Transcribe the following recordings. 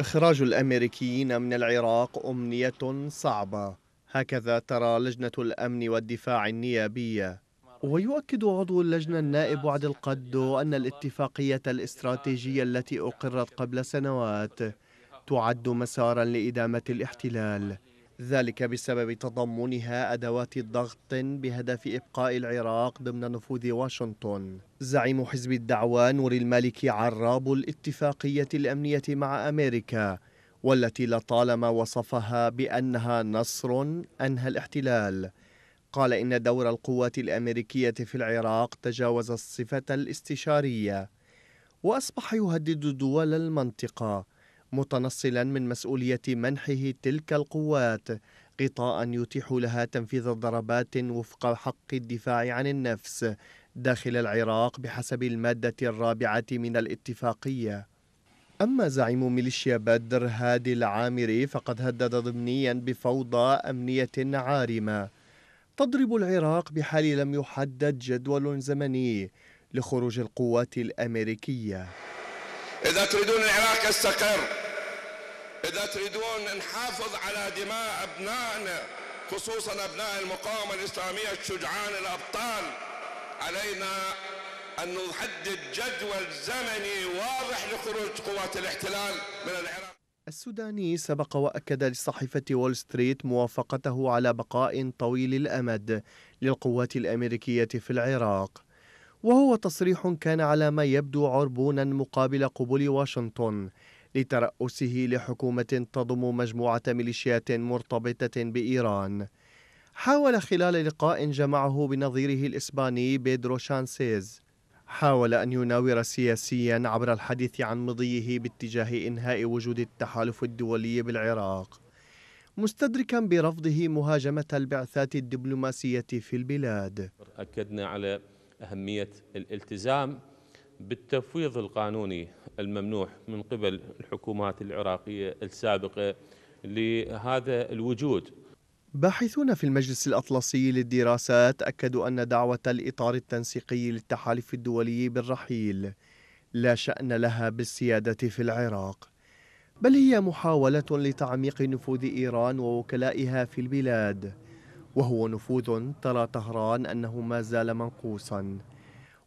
إخراج الأمريكيين من العراق أمنية صعبة هكذا ترى لجنة الأمن والدفاع النيابية ويؤكد عضو اللجنة النائب عادل القد أن الاتفاقية الاستراتيجية التي أقرت قبل سنوات تعد مسارا لإدامة الاحتلال ذلك بسبب تضمنها أدوات ضغط بهدف إبقاء العراق ضمن نفوذ واشنطن زعيم حزب الدعوة نور المالكي عراب الاتفاقية الأمنية مع أمريكا والتي لطالما وصفها بأنها نصر أنهى الاحتلال قال إن دور القوات الأمريكية في العراق تجاوز الصفة الاستشارية وأصبح يهدد دول المنطقة متنصلا من مسؤولية منحه تلك القوات غطاء يتيح لها تنفيذ ضربات وفق حق الدفاع عن النفس داخل العراق بحسب المادة الرابعة من الاتفاقية أما زعيم ميليشيا بدر هادي العامري فقد هدد ضمنيا بفوضى أمنية عارمة تضرب العراق بحال لم يحدد جدول زمني لخروج القوات الأمريكية إذا تريدون العراق يستقر إذا تريدون نحافظ على دماء أبنائنا خصوصا أبناء المقاومة الإسلامية الشجعان الأبطال علينا أن نحدد جدول زمني واضح لخروج قوات الاحتلال من العراق السوداني سبق وأكد لصحيفة وول ستريت موافقته على بقاء طويل الأمد للقوات الأمريكية في العراق وهو تصريح كان على ما يبدو عربونا مقابل قبول واشنطن لترأسه لحكومة تضم مجموعة ميليشيات مرتبطة بإيران حاول خلال لقاء جمعه بنظيره الإسباني بيدرو شانسيز حاول أن يناور سياسيا عبر الحديث عن مضيه باتجاه إنهاء وجود التحالف الدولي بالعراق مستدركا برفضه مهاجمة البعثات الدبلوماسية في البلاد أكدنا على أهمية الالتزام بالتفويض القانوني الممنوح من قبل الحكومات العراقية السابقة لهذا الوجود باحثون في المجلس الأطلسي للدراسات أكدوا أن دعوة الإطار التنسيقي للتحالف الدولي بالرحيل لا شأن لها بالسيادة في العراق بل هي محاولة لتعميق نفوذ إيران ووكلائها في البلاد وهو نفوذ ترى طهران أنه ما زال منقوصا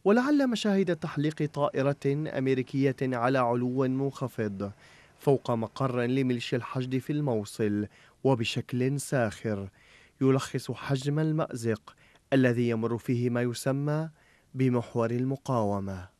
ولعل مشاهد تحليق طائرة أمريكية على علو منخفض فوق مقر لميليشيا الحشد في الموصل وبشكل ساخر يلخص حجم المأزق الذي يمر فيه ما يسمى بمحور المقاومه